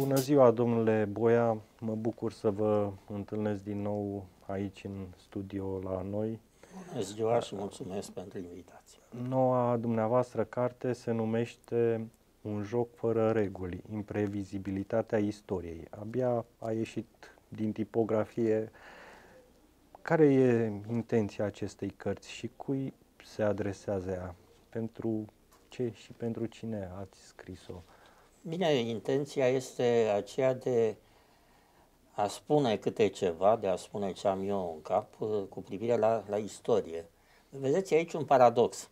Bună ziua, domnule Boia. Mă bucur să vă întâlnesc din nou aici în studio la noi. Bună ziua și mulțumesc pentru invitație. Noua dumneavoastră carte se numește Un joc fără reguli, imprevizibilitatea istoriei. Abia a ieșit din tipografie. Care e intenția acestei cărți și cui se adresează ea? Pentru ce și pentru cine ați scris-o? Bine, intenția este aceea de a spune câte ceva, de a spune ce am eu în cap uh, cu privire la, la istorie. Vedeți aici un paradox.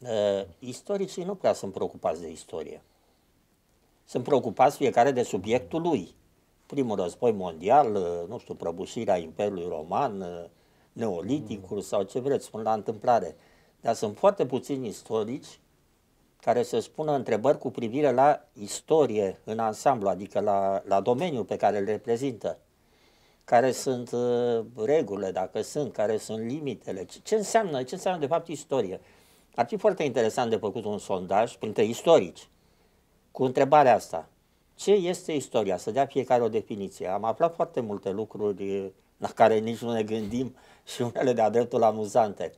Uh, istoricii nu prea sunt preocupați de istorie. Sunt preocupați fiecare de subiectul lui. Primul război mondial, uh, nu știu, prăbușirea Imperiului Roman, uh, Neoliticul mm. sau ce vreți, spun la întâmplare. Dar sunt foarte puțini istorici care să spună întrebări cu privire la istorie în ansamblu, adică la, la domeniul pe care îl reprezintă. Care sunt uh, regulile, dacă sunt, care sunt limitele, ce, ce înseamnă, ce înseamnă de fapt istorie. Ar fi foarte interesant de făcut un sondaj printre istorici cu întrebarea asta. Ce este istoria? Să dea fiecare o definiție. Am aflat foarte multe lucruri uh, la care nici nu ne gândim și unele de-a dreptul amuzante.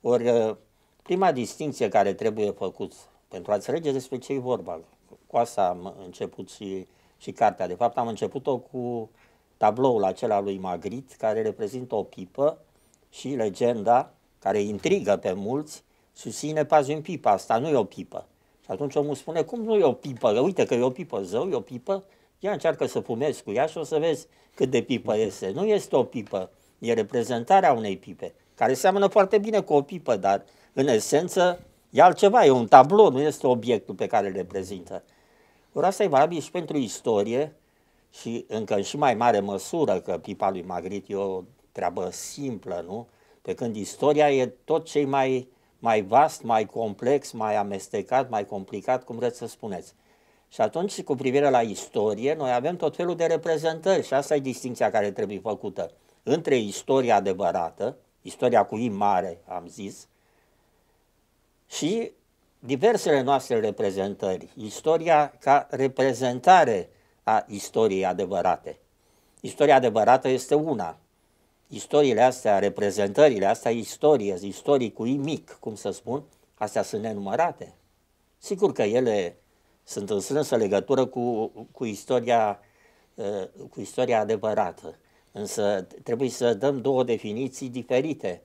Ori uh, prima distinție care trebuie făcut, pentru a înțelege despre ce e vorba. Cu asta am început și, și cartea. De fapt, am început-o cu tabloul acela lui Magritte, care reprezintă o pipă și legenda, care intrigă pe mulți, susține pazi în pipa asta, nu e o pipă. Și atunci omul spune, cum nu e o pipă? Uite că e o pipă, zău, e o pipă, ea încearcă să fumezi cu ea și o să vezi cât de pipă este. Nu este o pipă, e reprezentarea unei pipe, care seamănă foarte bine cu o pipă, dar în esență E altceva, e un tablou, nu este obiectul pe care îl reprezintă. Ori asta e valabil și pentru istorie și încă în și mai mare măsură că pipa lui Magritte e o treabă simplă, nu? Pe când istoria e tot ce mai, mai vast, mai complex, mai amestecat, mai complicat, cum vreți să spuneți. Și atunci, cu privire la istorie, noi avem tot felul de reprezentări și asta e distinția care trebuie făcută. Între istoria adevărată, istoria cu I mare, am zis, și diversele noastre reprezentări, istoria ca reprezentare a istoriei adevărate. Istoria adevărată este una. Istoriile astea, reprezentările astea, istorie, istorii cu mic, cum să spun, astea sunt nenumărate. Sigur că ele sunt în strânsă legătură cu, cu, istoria, eh, cu istoria adevărată, însă trebuie să dăm două definiții diferite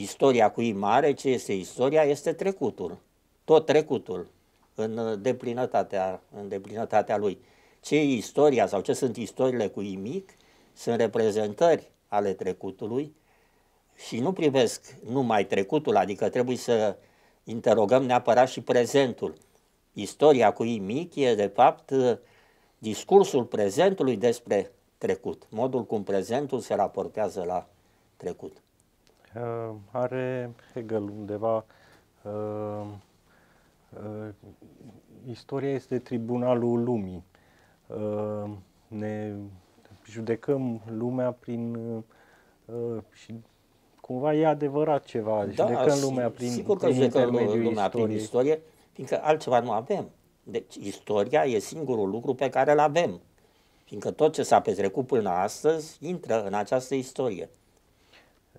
istoria cu ei mare, ce este istoria, este trecutul. Tot trecutul în deplinătatea, în deplinătatea lui. Ce e istoria sau ce sunt istoriile cu ei mic sunt reprezentări ale trecutului și nu privesc numai trecutul, adică trebuie să interogăm neapărat și prezentul. Istoria cu ei mic e, de fapt, discursul prezentului despre trecut, modul cum prezentul se raportează la trecut uh, are Hegel undeva uh, uh, istoria este tribunalul lumii. Uh, ne judecăm lumea prin uh, și cumva e adevărat ceva, da, judecăm lumea prin Sigur că prin judecăm lumea istoriei. prin istorie, fiindcă altceva nu avem. Deci istoria e singurul lucru pe care îl avem, fiindcă tot ce s-a petrecut până astăzi intră în această istorie.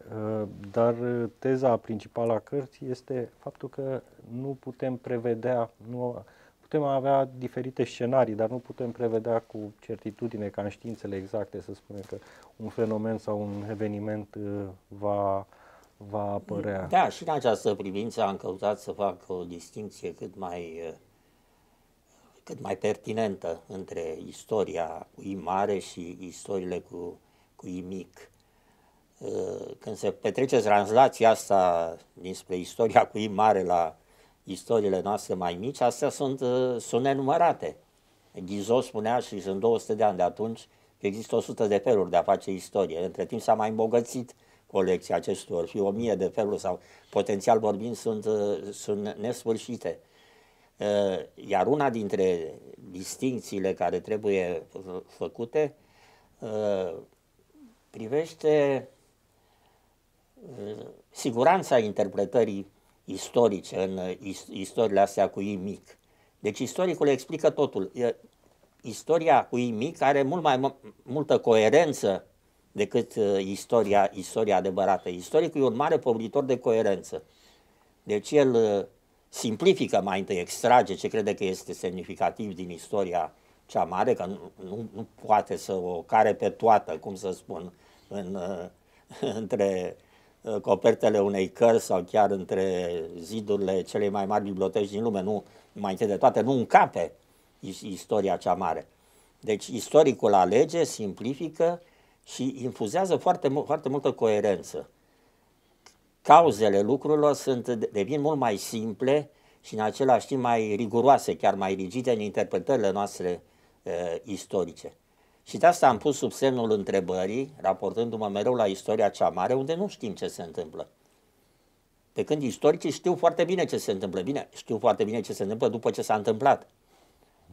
Uh, dar uh, teza principală a cărții este faptul că nu putem prevedea, nu, putem avea diferite scenarii, dar nu putem prevedea cu certitudine, ca în științele exacte, să spunem că un fenomen sau un eveniment uh, va, va apărea. Da, și în această privință am căutat să fac o distinție cât mai cât mai pertinentă între istoria cu I mare și istoriile cu, cu I mic. Eh, când se petrece translația asta dinspre istoria cu ei mare la istoriile noastre mai mici, astea sunt, eh, sunt nenumărate. Ghizo spunea și sunt 200 de ani de atunci că există 100 de feluri de a face istorie. Între timp s-a mai îmbogățit colecția acestor, și o mie de feluri sau potențial vorbind sunt, eh, sunt nesfârșite. Iar una dintre distincțiile care trebuie făcute privește siguranța interpretării istorice în uh, istoriile astea cu ei mic. Deci istoricul explică totul. Istoria cu ei mic are mult mai multă coerență decât uh, istoria, istoria adevărată. Istoricul e un mare povritor de coerență. Deci el uh, simplifică mai întâi, extrage ce crede că este semnificativ din istoria cea mare, că nu, nu, nu poate să o care pe toată, cum să spun, în, între Uh, copertele unei cărți sau chiar între zidurile celei mai mari biblioteci din lume, nu, mai întâi de toate, nu încape istoria cea mare. Deci istoricul alege, simplifică și infuzează foarte, foarte multă coerență. Cauzele lucrurilor sunt, devin mult mai simple și în același timp mai riguroase, chiar mai rigide în interpretările noastre e, uh, istorice. Și de asta am pus sub semnul întrebării, raportându-mă mereu la istoria cea mare, unde nu știm ce se întâmplă. Pe când istoricii știu foarte bine ce se întâmplă. Bine, știu foarte bine ce se întâmplă după ce s-a întâmplat.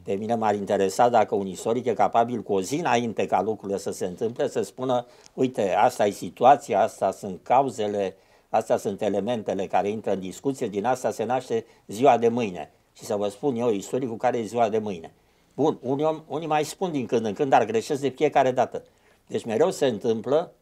Pe mine m-ar interesa dacă un istoric e capabil cu o zi înainte ca lucrurile să se întâmple, să spună, uite, asta e situația, asta sunt cauzele, astea sunt elementele care intră în discuție, din asta se naște ziua de mâine. Și să vă spun eu, istoricul, care e ziua de mâine. Bun, unii, om, unii mai spun din când în când, dar greșesc de fiecare dată. Deci mereu se întâmplă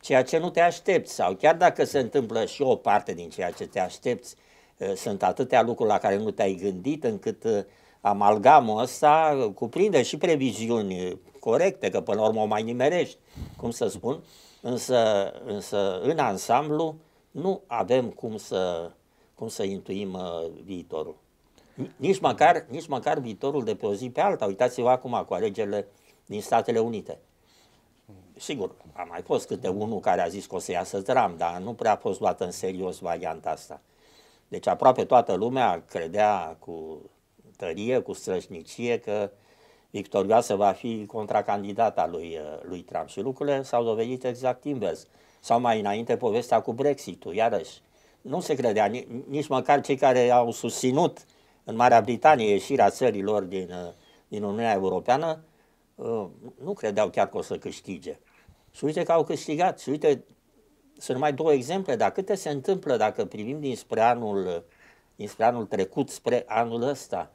ceea ce nu te aștepți sau chiar dacă se întâmplă și o parte din ceea ce te aștepți, ă, sunt atâtea lucruri la care nu te-ai gândit încât ă, amalgamul ăsta cuprinde și previziuni corecte, că până la urmă o mai nimerești, cum să spun, însă, însă în ansamblu nu avem cum să, cum să intuim ă, viitorul. Nici măcar, nici măcar viitorul de pe o zi pe alta. Uitați-vă acum cu alegerile din Statele Unite. Sigur, a mai fost câte unul care a zis că o să iasă Trump, dar nu prea a fost luată în serios varianta asta. Deci aproape toată lumea credea cu tărie, cu strășnicie că victorioasă va fi contracandidata lui, uh, lui Trump. Și lucrurile s-au dovedit exact invers. Sau mai înainte povestea cu Brexit-ul, iarăși. Nu se credea nici măcar cei care au susținut uh, în Marea Britanie ieșirea țărilor din, uh, din Uniunea Europeană, uh, nu credeau chiar că o să câștige. Și uite că au câștigat. Și uite, sunt numai două exemple, dar câte se întâmplă dacă privim dinspre anul, dinspre anul trecut, spre anul ăsta.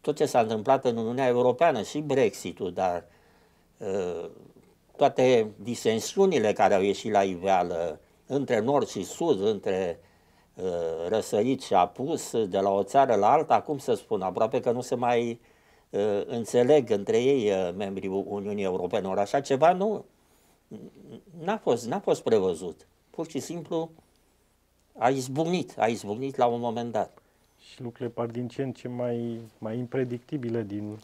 Tot ce s-a întâmplat în Uniunea Europeană și Brexit-ul, dar uh, toate disensiunile care au ieșit la iveală între nord și sud, între Uh, răsărit și apus de la o țară la alta, acum să spun, aproape că nu se mai uh, înțeleg între ei uh, membrii Uniunii Europene. Ori așa ceva nu n-a fost, n-a fost prevăzut. Pur și simplu a izbucnit, a izbucnit la un moment dat. Și lucrurile par din ce în ce mai, mai impredictibile din,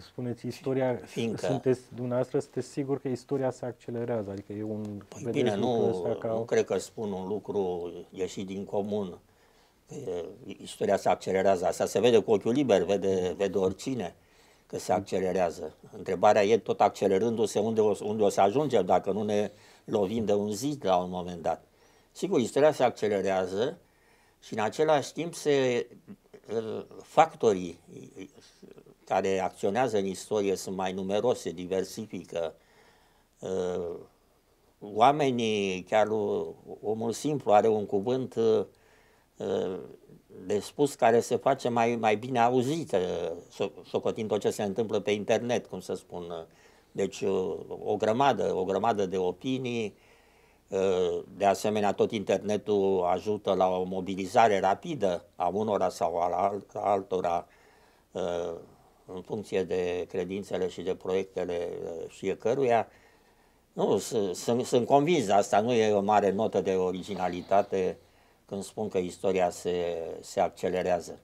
Spuneți istoria, Fiindcă... sunteți, dumneavoastră sunteți sigur că istoria se accelerează, adică e un... Păi bine, nu, ca... nu cred că spun un lucru ieșit din comun. Că istoria se accelerează, asta se vede cu ochiul liber, vede, vede oricine că se accelerează. Întrebarea e tot accelerându-se unde o, unde o să ajungem dacă nu ne lovim de un zid la un moment dat. Sigur, istoria se accelerează și în același timp se uh, factorii care acționează în istorie sunt mai numeroase, diversifică. Uh, oamenii, chiar omul simplu are un cuvânt uh, de spus care se face mai, mai bine auzit, socotind uh, tot ce se întâmplă pe internet, cum să spun. Deci o grămadă, o grămadă de opinii, de asemenea, tot internetul ajută la o mobilizare rapidă a unora sau a altora în funcție de credințele și de proiectele uh, fiecăruia. Nu, sunt, sunt convins de asta, nu e o mare notă de originalitate când spun că istoria se, se accelerează.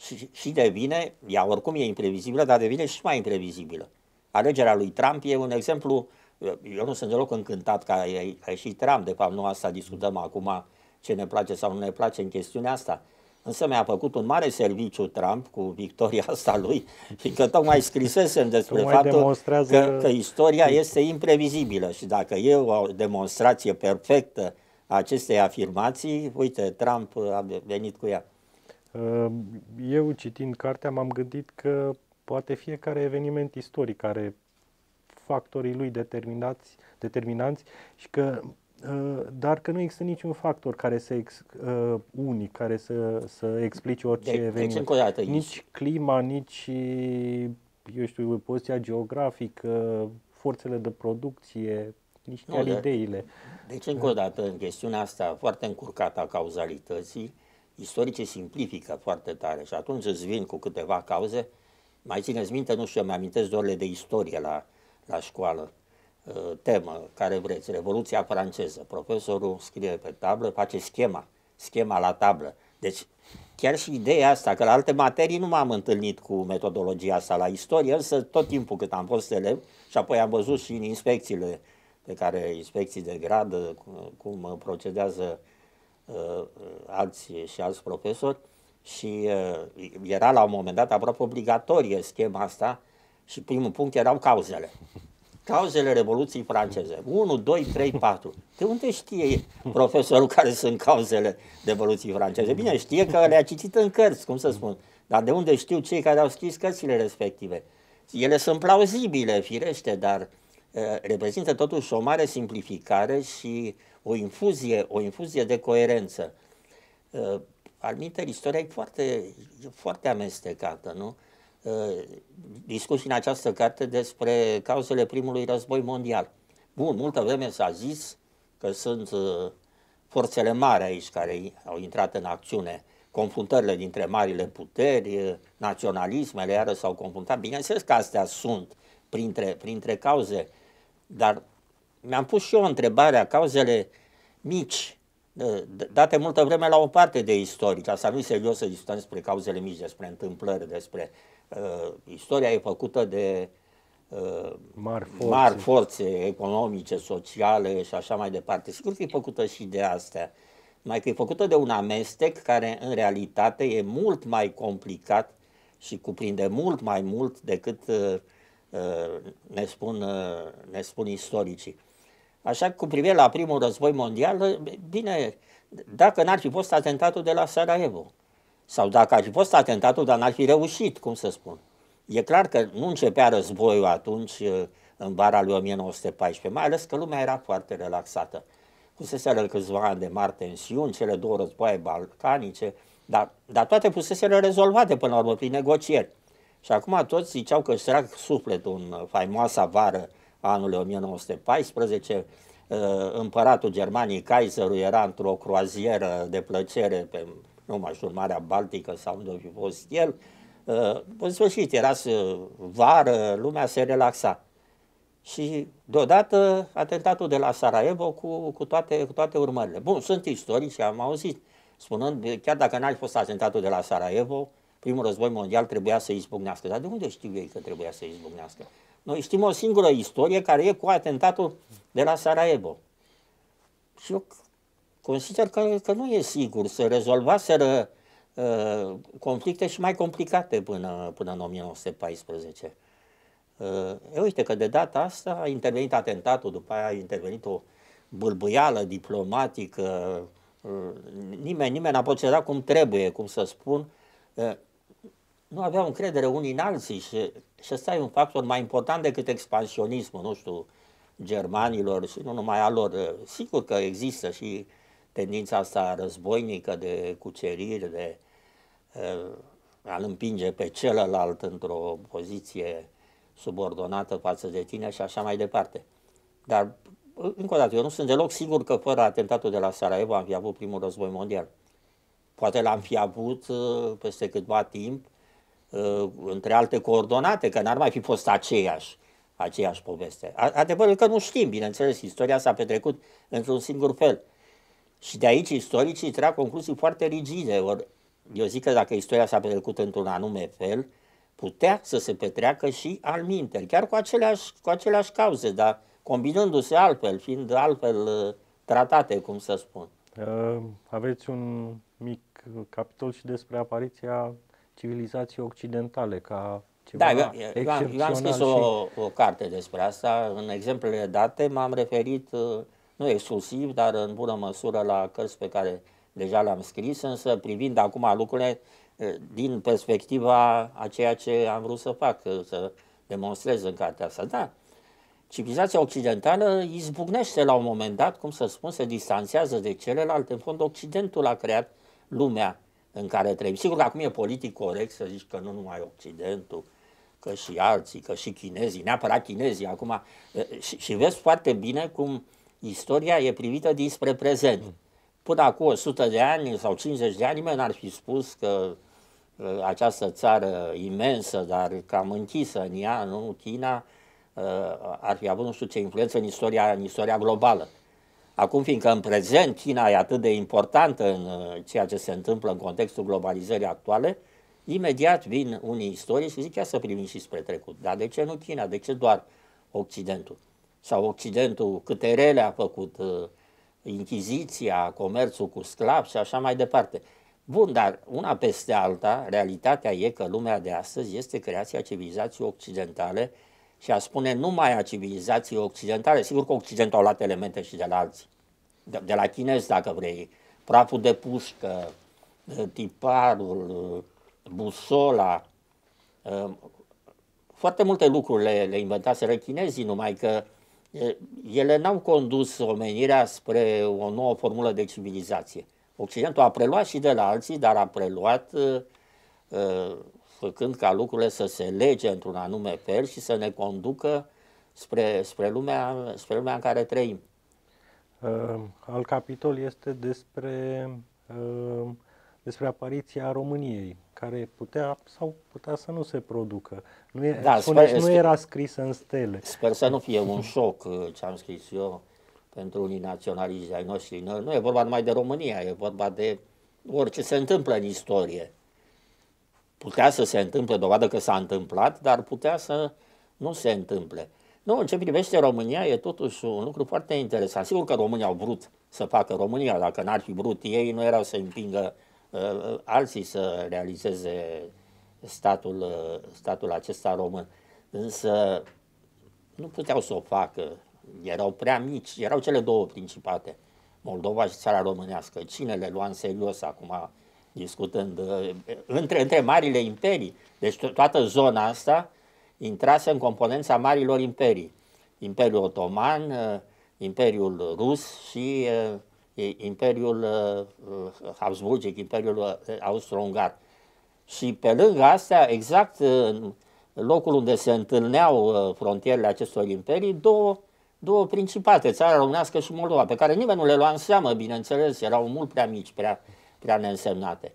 Și, și devine, ea oricum e imprevizibilă, dar devine și mai imprevizibilă. Alegerea lui Trump e un exemplu, uh, eu nu sunt deloc încântat că a, a ieșit Trump, de fapt nu asta discutăm acum, ce ne place sau nu ne place în chestiunea asta, Însă mi-a făcut un mare serviciu Trump cu victoria asta lui, fiindcă tocmai scrisesem despre tocmai faptul demonstrează... că, că istoria este imprevizibilă și dacă e o demonstrație perfectă a acestei afirmații, uite, Trump a venit cu ea. Ehm, eu, citind cartea, m-am gândit că poate fiecare eveniment istoric are factorii lui determinați, determinanți și că Uh, dar că nu există niciun factor care să ex, uh, unic, care să, să explice orice de, deci, deci, eveniment. Deci, încă o dată, nici ești... clima, nici, eu știu, poziția geografică, forțele de producție, nici nu, chiar de, ideile. Deci, încă o dată, în chestiunea asta foarte încurcată a cauzalității, istorice simplifică foarte tare și atunci îți vin cu câteva cauze. Mai țineți minte, nu știu, îmi amintesc de orele de istorie la, la școală Uh, temă care vreți, Revoluția franceză. Profesorul scrie pe tablă, face schema, schema la tablă. Deci chiar și ideea asta, că la alte materii nu m-am întâlnit cu metodologia asta la istorie, însă tot timpul cât am fost elev și apoi am văzut și în inspecțiile pe care inspecții de grad, cum procedează uh, alți și alți profesori, și uh, era la un moment dat aproape obligatorie schema asta și primul punct erau cauzele cauzele Revoluției franceze. 1, 2, 3, 4. De unde știe profesorul care sunt cauzele Revoluției franceze? Bine, știe că le-a citit în cărți, cum să spun. Dar de unde știu cei care au scris cărțile respective? Ele sunt plauzibile, firește, dar uh, reprezintă totuși o mare simplificare și o infuzie, o infuzie de coerență. Uh, al Alminter, istoria e foarte, foarte amestecată, nu? Uh, discuți în această carte despre cauzele primului război mondial. Bun, multă vreme s-a zis că sunt uh, forțele mari aici care au intrat în acțiune, confruntările dintre marile puteri, uh, naționalismele iară s-au confruntat. Bineînțeles că astea sunt printre, printre cauze, dar mi-am pus și eu întrebarea, cauzele mici, date multă vreme la o parte de istoric, asta nu e serios să discutăm despre cauzele mici, despre întâmplări, despre uh, uh, istoria e făcută de uh, mari, forțe. mari forțe economice, sociale și așa mai departe. Sigur că e făcută și de astea, mai că e făcută de un amestec care în realitate e mult mai complicat și cuprinde mult mai mult decât uh, uh ne spun, uh, ne spun istoricii. Așa cu privire la primul război mondial, bine, dacă n-ar fi fost atentatul de la Sarajevo, sau dacă ar fi fost atentatul, dar n-ar fi reușit, cum să spun. E clar că nu începea războiul atunci, în vara lui 1914, mai ales că lumea era foarte relaxată. Puseseră câțiva ani de mari tensiuni, cele două războaie balcanice, dar, dar toate puseseră rezolvate până la urmă prin negocieri. Și acum toți ziceau că își trag sufletul în faimoasa vară anului 1914, împăratul Germaniei, Kaiserul, era într-o croazieră de plăcere pe nu mai știu, Marea Baltică sau unde a fost el. Uh, în sfârșit, era să vară, lumea se relaxa. Și deodată atentatul de la Sarajevo cu, cu, toate, cu toate urmările. Bun, sunt istorici și am auzit spunând, chiar dacă n-ar fi fost atentatul de la Sarajevo, primul război mondial trebuia să izbucnească. Dar de unde știu ei că trebuia să izbucnească? Noi știm o singură istorie care e cu atentatul de la Sarajevo. Și eu consider că, că nu e sigur. Se rezolvaseră uh, conflicte și mai complicate până, până în 1914. Uh, e, uite că de data asta a intervenit atentatul, după aia a intervenit o bâlbâială diplomatică, uh, nimeni, nimeni n-a procedat cum trebuie, cum să spun, uh, nu aveau încredere unii în alții și, și ăsta e un factor mai important decât expansionismul, nu știu, germanilor și nu numai a lor. Uh, sigur că există și tendința asta războinică de cucerire, de uh, a-l împinge pe celălalt într-o poziție subordonată față de tine și așa mai departe. Dar, uh, încă o dată, eu nu sunt deloc sigur că fără atentatul de la Sarajevo am fi avut primul război mondial. Poate l-am fi avut uh, peste câtva timp, între alte coordonate, că n-ar mai fi fost aceeași, aceeași poveste. Adevărul că nu știm, bineînțeles, istoria s-a petrecut într-un singur fel. Și de aici istoricii trag concluzii foarte rigide. Or, eu zic că dacă istoria s-a petrecut într-un anume fel, putea să se petreacă și al minter, chiar cu aceleași, cu aceleași cauze, dar combinându-se altfel, fiind altfel uh, tratate, cum să spun. Uh, aveți un mic uh, capitol și despre apariția civilizației occidentale ca ceva da, eu, eu, eu am scris și... o, o carte despre asta. În exemplele date m-am referit nu exclusiv, dar în bună măsură la cărți pe care deja le-am scris, însă privind acum lucrurile din perspectiva a ceea ce am vrut să fac, să demonstrez în cartea asta. Da, civilizația occidentală izbucnește la un moment dat, cum să spun, se distanțează de celelalte. În fond, Occidentul a creat lumea în care trăim. Sigur că acum e politic corect să zici că nu numai Occidentul, că și alții, că și chinezii, neapărat chinezii acum. Și, și vezi foarte bine cum Istoria e privită dinspre prezent. Până acum 100 de ani sau 50 de ani nimeni n-ar fi spus că uh, această țară imensă, dar cam închisă în ea, nu? China, uh, ar fi avut nu știu ce influență în istoria, în istoria globală. Acum, fiindcă în prezent China e atât de importantă în uh, ceea ce se întâmplă în contextul globalizării actuale, imediat vin unii istorici și zic, ia să privim și spre trecut. Dar de ce nu China? De ce doar Occidentul? sau Occidentul, câte rele a făcut uh, Inchiziția, comerțul cu sclav și așa mai departe. Bun, dar una peste alta, realitatea e că lumea de astăzi este creația civilizației occidentale și a spune numai a civilizației occidentale. Sigur că Occidentul a luat elemente și de la alții, de, de la chinez dacă vrei, praful de pușcă, uh, tiparul, uh, busola, foarte multe lucruri le, le inventaseră chinezii, numai că ele n-au condus omenirea spre o nouă formulă de civilizație. Occidentul a preluat și de la alții, dar a preluat făcând ca lucrurile să se lege într-un anume fel și să ne conducă spre, spre, lumea, spre lumea în care trăim. Uh, al capitol este despre uh, despre apariția României, care putea sau putea să nu se producă. Nu, e, da, spune, sper, nu era scrisă în stele. Sper să nu fie un șoc uh, ce am scris eu pentru unii naționaliști ai noștri. Nu, nu e vorba numai de România, e vorba de orice se întâmplă în istorie. Putea să se întâmple, dovadă că s-a întâmplat, dar putea să nu se întâmple. Nu, în ce privește România e totuși un lucru foarte interesant. Sigur că România au vrut să facă România, dacă n-ar fi vrut ei, nu erau să împingă uh, Uh, alții să realizeze statul, uh, statul acesta român. Însă nu puteau să o facă, erau prea mici, erau cele două principate, Moldova și țara românească. Cine le lua în serios acum discutând uh, între, între marile imperii? Deci to- toată zona asta intrase în componența marilor imperii. Imperiul Otoman, Imperiul Rus și Imperiul uh, Habsburgic, Imperiul uh, Austro-Ungar. Și pe lângă astea, exact în locul unde se întâlneau uh, frontierele acestor imperii, două, două principate, țara românească și Moldova, pe care nimeni nu le lua în seamă, bineînțeles, erau mult prea mici, prea, prea neînsemnate.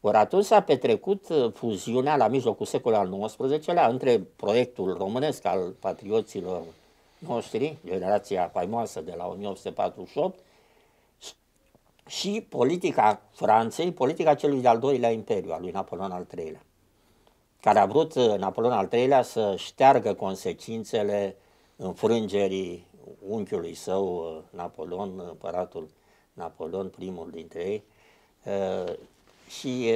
Ori atunci s-a petrecut fuziunea la mijlocul secolului al XIX-lea între proiectul românesc al patrioților noștri, generația faimoasă de la 1848, și politica Franței, politica celui de-al doilea imperiu, al lui Napoleon al III-lea, care a vrut uh, Napoleon al III-lea să șteargă consecințele înfrângerii unchiului său, uh, Napoleon, împăratul Napoleon, primul dintre ei, uh, și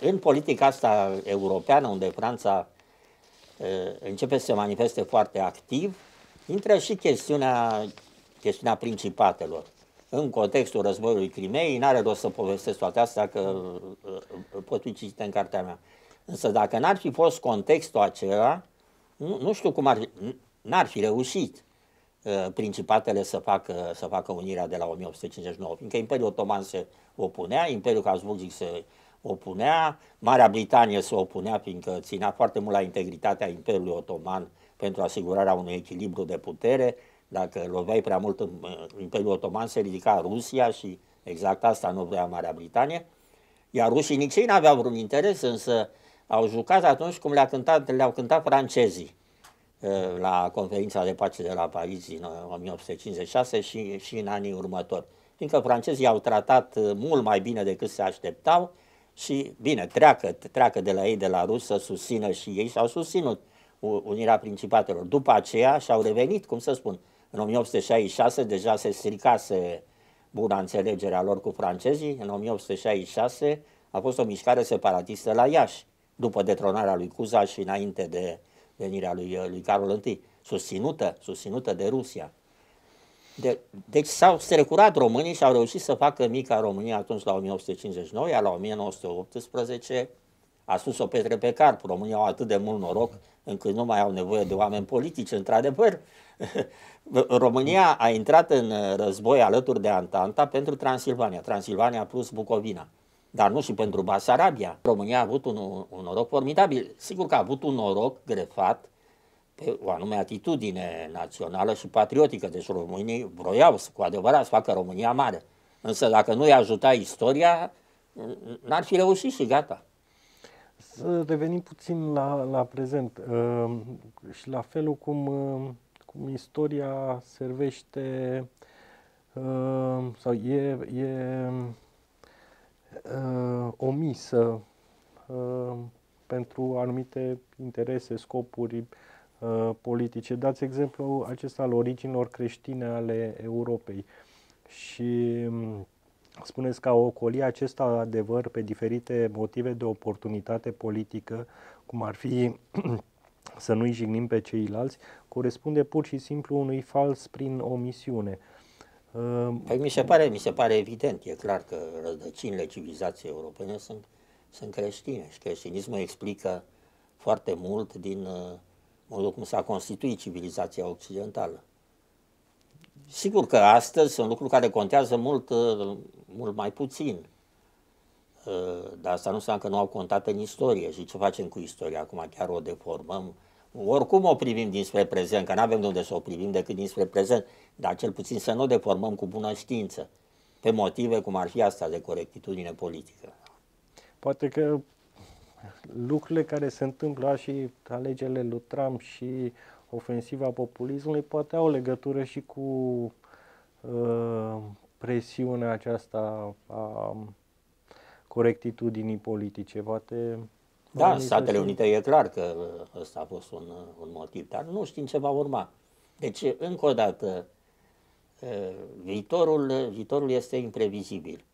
în politica asta europeană, unde Franța începe să se manifeste foarte activ, intră și chestiunea, chestiunea principatelor în contextul războiului Crimei, n-are rost să povestesc toate astea, că uh, pot fi citite în cartea mea. Însă dacă n-ar fi fost contextul acela, nu, nu știu cum ar fi, n-ar fi reușit uh, principatele să facă, să facă unirea de la 1859, fiindcă Imperiul Otoman se opunea, Imperiul Habsburgic se opunea, Marea Britanie se opunea fiindcă ținea foarte mult la integritatea Imperiului Otoman pentru asigurarea unui echilibru de putere, dacă loveai prea mult în Imperiul Otoman, se ridica Rusia și exact asta nu vrea Marea Britanie. Iar rușii nici ei n-aveau vreun interes, însă au jucat atunci cum le-au cântat, le cântat francezii ă, la conferința de pace de la Paris în 1856 ă, și, și în anii următori. Fiindcă francezii au tratat ă, mult mai bine decât se așteptau și, bine, treacă, treacă de la ei, de la rus, să susțină și ei și au susținut unirea principatelor. După aceea și-au revenit, cum să spun, în 1866 deja se stricase buna înțelegerea lor cu francezii. În 1866 a fost o mișcare separatistă la Iași, după detronarea lui Cuza și înainte de venirea lui, lui Carol I, susținută, susținută de Rusia. De, deci s-au strecurat românii și au reușit să facă mica România atunci la 1859, iar la 1918 a spus o pe Trepecarp. România au atât de mult noroc încât nu mai au nevoie de oameni politici, într-adevăr. România a intrat în război alături de Antanta pentru Transilvania, Transilvania plus Bucovina, dar nu și pentru Basarabia. România a avut un, un noroc formidabil. Sigur că a avut un noroc grefat pe o anume atitudine națională și patriotică. Deci românii vroiau să, cu adevărat să facă România mare. Însă dacă nu i-a ajutat istoria, n-ar fi reușit și gata să revenim puțin la, la prezent uh, și la felul cum, uh, cum istoria servește uh, sau e, e uh, omisă uh, pentru anumite interese, scopuri uh, politice. Dați exemplu acesta al originilor creștine ale Europei și um, spuneți că a ocolit acest adevăr pe diferite motive de oportunitate politică, cum ar fi să nu-i jignim pe ceilalți, corespunde pur și simplu unui fals prin omisiune. Ă, păi mi se pare, mi se pare evident, e clar că rădăcinile civilizației europene sunt, sunt creștine și creștinismul explică foarte mult din ă, modul cum s-a constituit civilizația occidentală. Sigur că astăzi sunt lucruri care contează mult, mult mai puțin. Dar asta nu înseamnă că nu au contat în istorie și ce facem cu istoria acum, chiar o deformăm. Oricum o privim dinspre prezent, că nu avem de unde să o privim decât dinspre prezent, dar cel puțin să nu o deformăm cu bună știință, pe motive cum ar fi asta de corectitudine politică. Poate că lucrurile care se întâmplă și alegerile lui Trump și ofensiva populismului poate au legătură și cu uh, presiunea aceasta a um, corectitudinii politice. Poate da, în Statele și... Unite e clar că uh, ăsta a fost un, uh, un motiv, dar nu știm ce va urma. Deci, încă o dată, uh, viitorul, viitorul este imprevizibil.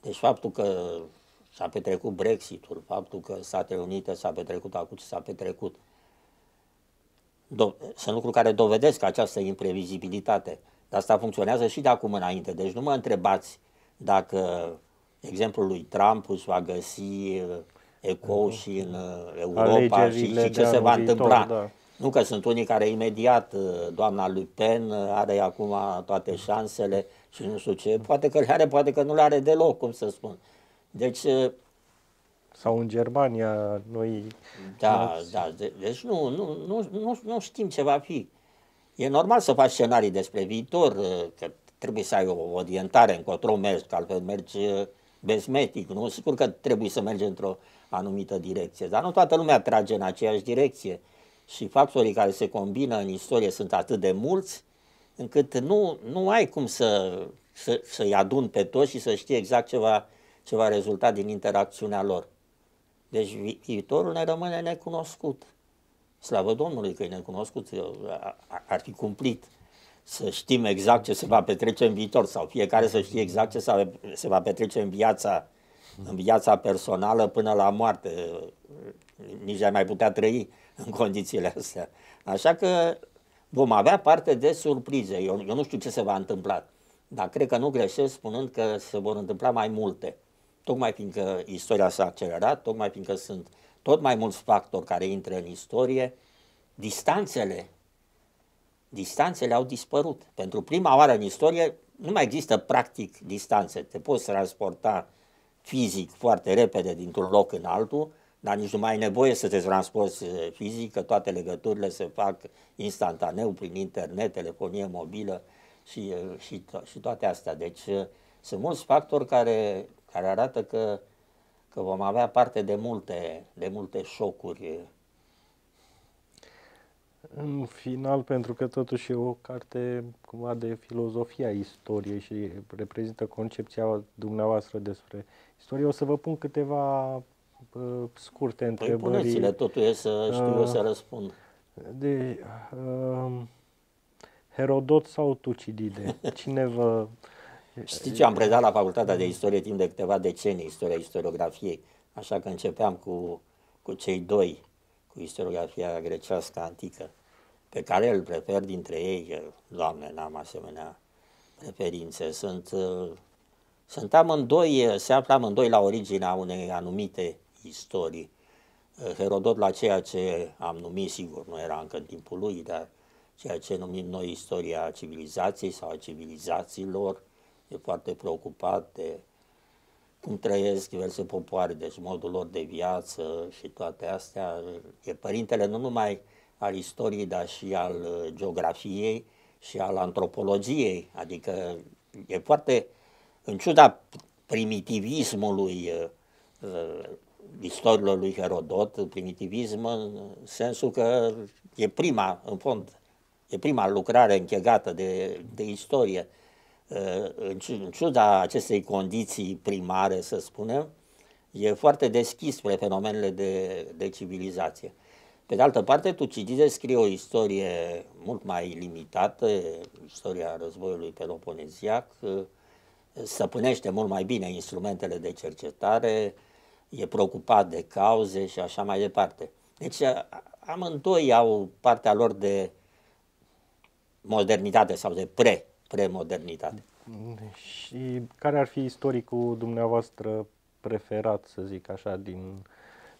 Deci faptul că s-a petrecut Brexitul, faptul că Statele Unite s-a petrecut acum ce s-a petrecut, do- sunt lucruri care dovedesc această imprevizibilitate. Dar asta funcționează și de acum înainte. Deci nu mă întrebați dacă exemplul lui Trump își va găsi uh, ecou da. și în uh, Europa și, și ce se va viitor, întâmpla. Da. Nu că sunt unii care imediat, uh, doamna Le Pen are acum toate șansele și nu știu ce, poate că le are, poate că nu le are deloc, cum să spun. Deci sau în Germania noi... Da, noi... da, de, deci nu, nu, nu, nu, nu știm ce va fi. E normal să faci scenarii despre viitor, uh, că trebuie să ai o orientare încotro mergi, că altfel mergi uh, bezmetic, nu? Sigur că trebuie să mergi într-o anumită direcție, dar nu toată lumea trage în aceeași direcție și factorii care se combină în istorie sunt atât de mulți încât nu, nu ai cum să, să, să-i adun pe toți și să știi exact ce va, ce va rezulta din interacțiunea lor. Deci viitorul ne rămâne necunoscut. Slavă Domnului că e necunoscut, ar fi cumplit să știm exact ce se va petrece în viitor sau fiecare să știe exact ce se va petrece în viața, în viața personală până la moarte. Nici ai mai putea trăi în condițiile astea. Așa că vom avea parte de surprize. Eu, eu nu știu ce se va întâmpla, dar cred că nu greșesc spunând că se vor întâmpla mai multe tocmai fiindcă istoria s-a accelerat, tocmai fiindcă sunt tot mai mulți factori care intră în istorie, distanțele, distanțele au dispărut. Pentru prima oară în istorie nu mai există practic distanțe. Te poți transporta fizic foarte repede dintr-un loc în altul, dar nici nu mai ai nevoie să te transporti eh, fizic, că toate legăturile se fac instantaneu prin internet, telefonie mobilă și, eh, și, și toate astea. Deci eh, sunt mulți factori care care arată că, că vom avea parte de multe, de multe șocuri. În final, pentru că totuși e o carte cumva de filozofia istoriei și reprezintă concepția dumneavoastră despre istorie, o să vă pun câteva uh, scurte păi întrebări. Păi puneți-le, totul e să ah. știu uh, eu să răspund. De, uh, Herodot sau Tucidide? Cine vă Știi ce am predat la facultatea de istorie timp de câteva decenii, istoria istoriografiei, așa că începeam cu, cu cei doi, cu istoriografia grecească antică, pe care îl prefer dintre ei, doamne, n-am asemenea preferințe, sunt, sunt amândoi, se află amândoi la originea unei anumite istorii. Herodot la ceea ce am numit, sigur, nu era încă în timpul lui, dar ceea ce numim noi istoria civilizației sau a civilizațiilor, e foarte preocupat de cum trăiesc diverse popoare, deci modul lor de viață și toate astea. E părintele nu numai al istoriei, dar și al uh, geografiei și al antropologiei. Adică e foarte, în ciuda primitivismului uh, uh, istorilor lui Herodot, primitivism în sensul că e prima, în fond, e prima lucrare închegată de, de istorie în ciuda acestei condiții primare, să spunem, e foarte deschis spre fenomenele de, de civilizație. Pe de altă parte, Tucidide scrie o istorie mult mai limitată, istoria războiului peloponeziac, stăpânește mult mai bine instrumentele de cercetare, e preocupat de cauze și așa mai departe. Deci amândoi au partea lor de modernitate sau de pre premodernitate. Și care ar fi istoricul dumneavoastră preferat, să zic așa, din,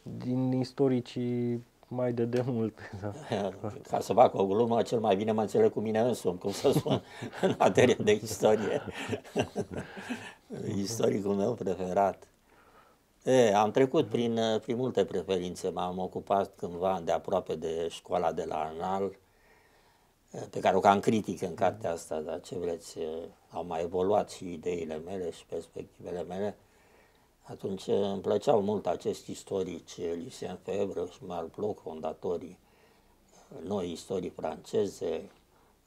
din istoricii mai de demult. Da. Ca să fac o glumă, cel mai bine mă înțeleg cu mine însumi, cum să spun, în materie de istorie. Istoricul meu preferat. E, am trecut prin, prin multe preferințe. M-am ocupat cândva de aproape de școala de la Anal pe care o cam critic în cartea asta, dar ce vreți, au mai evoluat și ideile mele și perspectivele mele. Atunci îmi plăceau mult acești istorici, Lucien Febvre și Marc Bloch, fondatorii noi istorii franceze,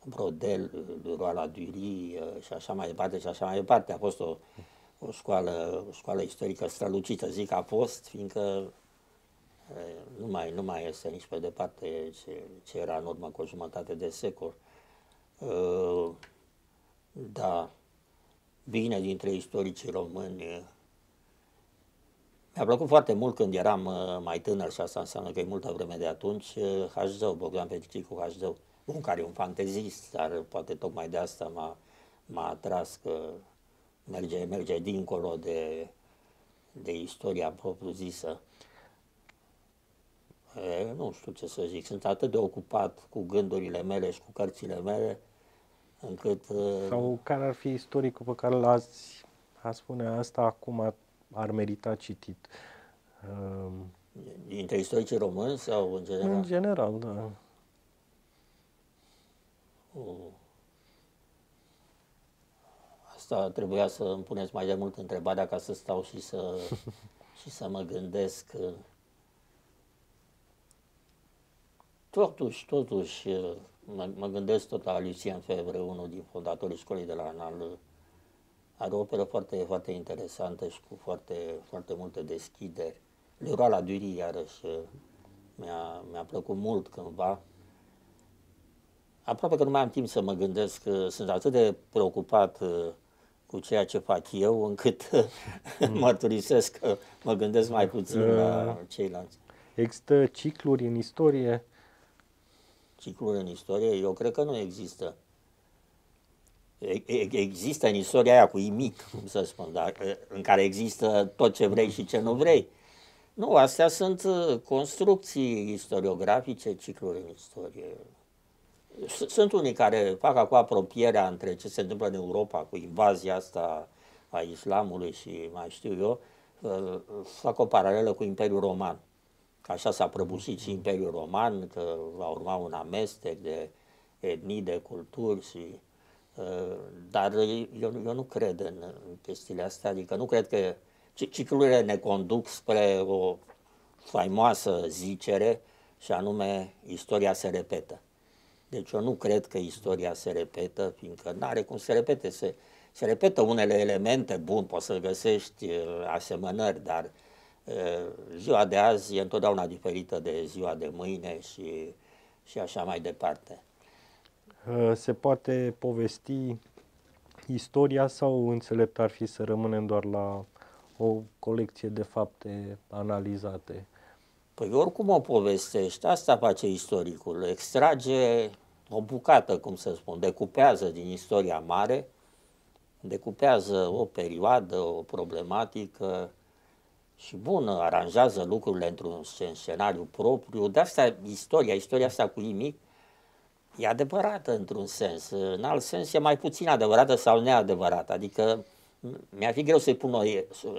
Brodel, Leroy la Dury și așa mai departe și așa mai departe. A fost o, o, școală, o școală istorică strălucită, zic a fost, fiindcă nu mai, nu mai este nici pe departe ce, ce era în urmă cu o jumătate de secol. Uh, da, bine dintre istoricii români. Mi-a plăcut foarte mult când eram uh, mai tânăr și asta înseamnă că e multă vreme de atunci, Hajdău, uh, Bogdan Petricicu Hajdău, un care e un fantezist, dar poate tocmai de asta m-a, m-a atras că merge, merge dincolo de, de istoria propriu-zisă. Uh, E, nu știu ce să zic, sunt atât de ocupat cu gândurile mele și cu cărțile mele, încât... Sau care ar fi istoricul pe care l-ați, a spune, asta acum ar, ar merita citit? Ehm, dintre istoricii români sau în general? În general, da. Uh. Asta trebuia să îmi puneți mai de mult întrebarea ca să stau și să, și să mă gândesc Totuși, totuși, uh, mă, mă gândesc tot la Lucian Fevre, unul din fondatorii școlii de la Anal. Are o operă foarte, foarte interesantă și cu foarte, foarte multe deschideri. Leroy la Duri, iarăși, uh, mi-a, mi-a plăcut mult cândva. Aproape că nu mai am timp să mă gândesc, că uh, sunt atât de preocupat cu ceea ce fac eu, încât mm. mărturisesc că mă gândesc mai da. puțin uh, la ceilalți. Există cicluri în istorie cicluri în istorie, eu cred că nu există. Există în istoria aia cu imic, cum să spun, dar în care există tot ce vrei și ce nu vrei. Nu, astea sunt construcții istoriografice, cicluri în istorie. Sunt unii care fac acum apropierea între ce se întâmplă în Europa cu invazia asta a islamului și mai știu eu, fac o paralelă cu Imperiul Roman. Așa s-a prăbușit și Imperiul Roman, că va urma un amestec de etnii, de culturi și... Uh, dar eu, eu nu cred în, chestiile astea, adică nu cred că ciclurile ne conduc spre o faimoasă zicere și anume istoria se repetă. Deci eu nu cred că istoria se repetă, fiindcă nu are cum să repete. Se, se repetă unele elemente, bun, poți să găsești uh, asemănări, dar uh, ziua de azi e întotdeauna diferită de ziua de mâine și, și așa mai departe. Se poate povesti istoria sau înțelept ar fi să rămânem doar la o colecție de fapte analizate? Păi oricum o povestește, asta face istoricul, extrage o bucată, cum să spun, decupează din istoria mare, decupează o perioadă, o problematică, și bun, aranjează lucrurile într-un scenariu propriu, de asta istoria, istoria asta cu nimic, e adevărată într-un sens, în alt sens e mai puțin adevărată sau neadevărată, adică mi-ar fi greu să-i pun o,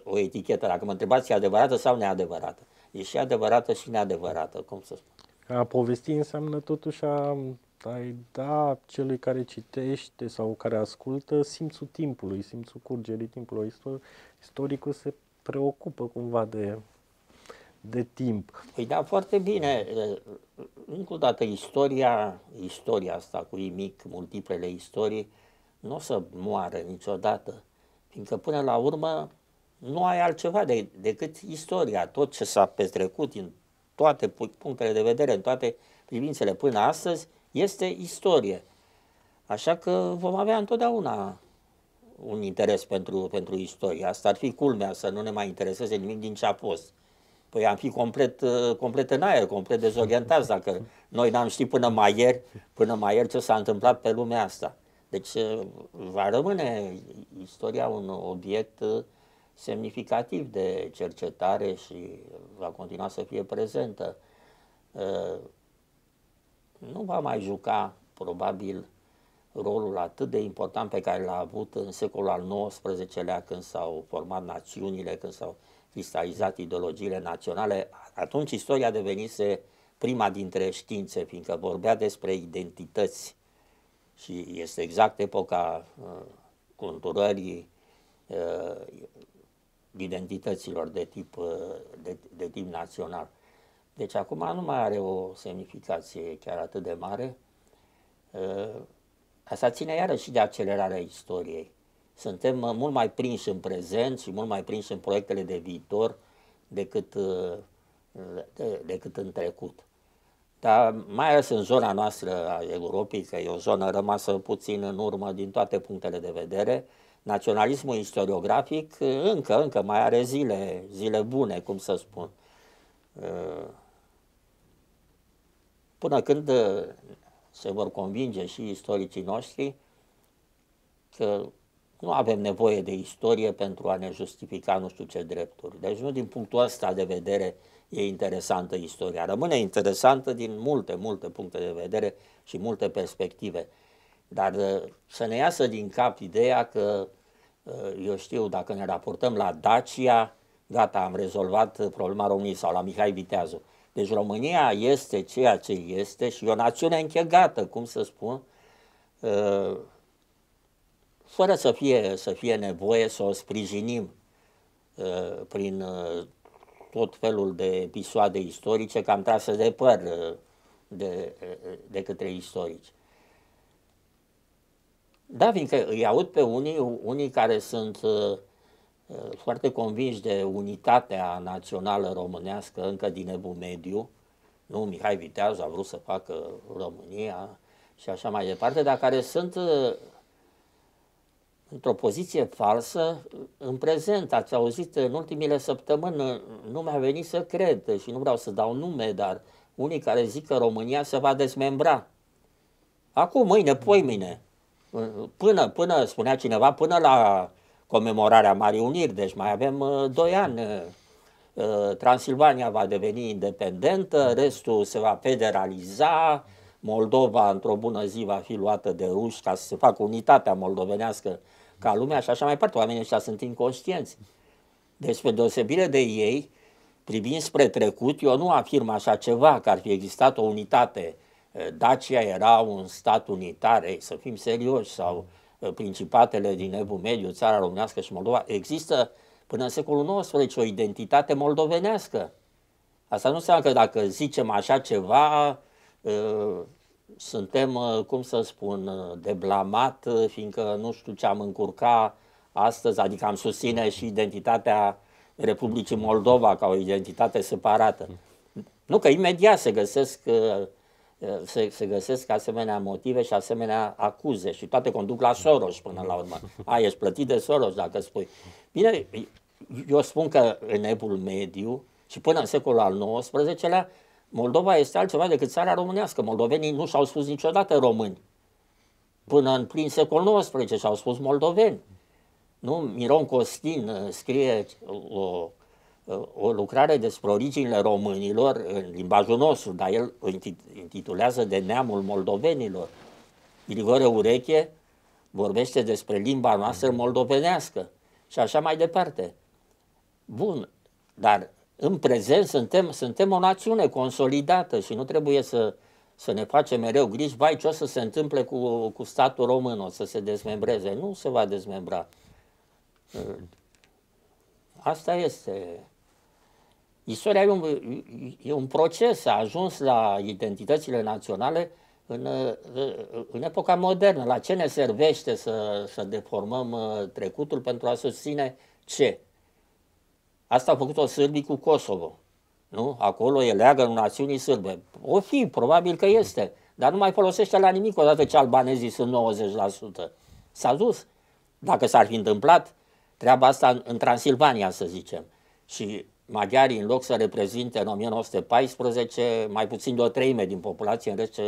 o etichetă, dacă mă întrebați e adevărată sau neadevărată. E și adevărată și neadevărată, cum să spun. A povesti înseamnă totuși a ai da celui care citește sau care ascultă simțul timpului, simțul curgerii timpului. istoricul se preocupă cumva de, de timp. Păi da, foarte bine. Încă o dată, istoria, istoria asta cu imic, multiplele istorii, nu o să moară niciodată. Fiindcă până la urmă nu ai altceva de, decât istoria, tot ce s-a petrecut în toate punctele de vedere, în toate privințele până astăzi, este istorie. Așa că vom avea întotdeauna un interes pentru, pentru istoria Asta ar fi culmea, să nu ne mai intereseze nimic din ce a fost. Păi am fi complet, uh, complet în aer, complet dezorientați dacă noi n-am ști până mai ieri, până mai ieri ce s-a întâmplat pe lumea asta. Deci uh, va rămâne istoria un obiect uh, semnificativ de cercetare și va continua să fie prezentă. Nu va mai juca, probabil, rolul atât de important pe care l-a avut în secolul al XIX-lea când s-au format națiunile, când s-au cristalizat ideologiile naționale, atunci istoria devenise prima dintre științe, fiindcă vorbea despre identități și este exact epoca uh, conturării uh, identităților de tip, uh, de, de tip național. Deci acum nu mai are o semnificație chiar atât de mare. Uh, Asta ține iarăși de accelerarea istoriei. Suntem uh, mult mai prinși în prezent și mult mai prinși în proiectele de viitor decât, uh, de, decât în trecut. Dar mai ales în zona noastră a Europei, că e o zonă rămasă puțin în urmă din toate punctele de vedere, naționalismul istoriografic uh, încă, încă mai are zile, zile bune, cum să spun. Până când se vor convinge și istoricii noștri că nu avem nevoie de istorie pentru a ne justifica nu știu ce drepturi. Deci nu din punctul ăsta de vedere e interesantă istoria. Rămâne interesantă din multe, multe puncte de vedere și multe perspective. Dar uh, să ne iasă din cap ideea că, uh, eu știu, dacă ne raportăm la Dacia, gata, am rezolvat uh, problema României sau la Mihai Viteazu. Deci România este ceea ce este și e o națiune închegată, cum să spun, uh, fără să fie, să fie nevoie să o sprijinim uh, prin uh, tot felul de episoade istorice cam trase de păr de, de către istorici. Da, fiindcă îi aud pe unii, unii care sunt uh, Eh, foarte convinși de unitatea națională românească încă din Evul Mediu, nu, Mihai Viteazu a vrut să facă România și așa mai departe, dar care sunt eh, într-o poziție falsă eh, în prezent. Ați auzit în ultimile săptămâni, nu mi-a venit să cred și nu vreau să dau nume, dar unii care zic că România se va dezmembra. Acum, mâine, poi mâine. Până, până, spunea cineva, până la comemorarea Marii Uniri, deci mai avem uh, doi ani. Uh, uh, Transilvania va deveni independentă, restul se va federaliza, Moldova într-o bună zi va fi luată de ruși ca să se facă unitatea moldovenească ca lumea și așa mai departe. Oamenii ăștia sunt inconștienți. Deci, pe deosebire de ei, privind spre trecut, eu nu afirm așa ceva, că ar fi existat o unitate. Dacia era un stat unitar, ei, să fim serioși, sau uh, Uh, principatele din Evul Mediu, țara românească și Moldova, există până în secolul XIX o identitate moldovenească. Asta nu înseamnă că dacă zicem așa ceva, uh, suntem, uh, cum să spun, deblamat, fiindcă nu știu ce am încurca astăzi, adică am susține și identitatea Republicii Moldova ca o identitate separată. Nu că imediat se găsesc Uh, se, se găsesc asemenea motive și asemenea acuze și toate conduc la Soros până la urmă. A, ești plătit de Soros dacă spui. Bine, eu spun că în ebul mediu și până în secolul al XIX-lea, Moldova este altceva decât țara românească. Moldovenii nu și-au spus niciodată români. Până în plin secol XIX și-au spus moldoveni. Nu? Miron Costin uh, scrie o, uh, o lucrare despre originile românilor în limbajul nostru, dar el o intitulează de neamul moldovenilor. Grigore Ureche vorbește despre limba noastră moldovenească și așa mai departe. Bun, dar în prezent suntem, suntem o națiune consolidată și nu trebuie să, să ne facem mereu griji, vai, ce o să se întâmple cu, cu statul român, o să se dezmembreze. Nu se va dezmembra. Asta este. Istoria e un, e un proces, a ajuns la identitățile naționale în, în epoca modernă. La ce ne servește să, să deformăm uh, trecutul pentru a susține ce? Asta a făcut-o sârbii cu Kosovo. Nu? Acolo e leagă națiunii sârbe. O fi, probabil că este, dar nu mai folosește la nimic odată ce albanezii sunt 90%. S-a dus. Dacă s-ar fi întâmplat treaba asta în Transilvania, să zicem, și maghiarii, în loc să reprezinte în 1914 mai puțin de o treime din populație, în, rest,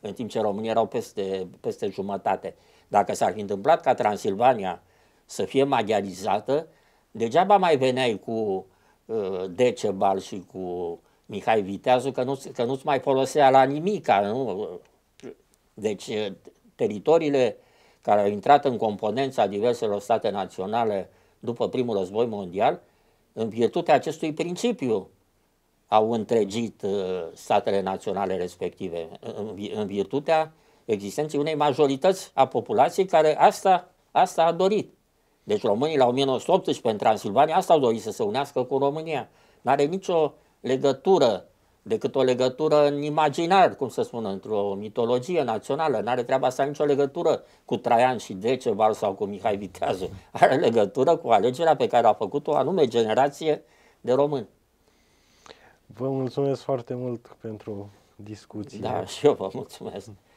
în timp ce România erau peste, peste jumătate. Dacă s-ar fi întâmplat ca Transilvania să fie maghiarizată, degeaba mai veneai cu uh, Decebal și cu Mihai Viteazu, că, nu, că nu-ți mai folosea la nimica. Nu? Deci uh, teritoriile care au intrat în componența diverselor state naționale după primul război mondial – în virtutea acestui principiu au întregit uh, statele naționale respective, în virtutea existenței unei majorități a populației care asta, asta a dorit. Deci românii la 1918 în Transilvania asta au dorit să se unească cu România. n are nicio legătură decât o legătură în imaginar, cum să spun, într-o mitologie națională. N-are treaba să nicio legătură cu Traian și Decebal sau cu Mihai Viteazu. Are legătură cu alegerea pe care a făcut-o anume generație de români. Vă mulțumesc foarte mult pentru discuție. Da, și eu vă mulțumesc.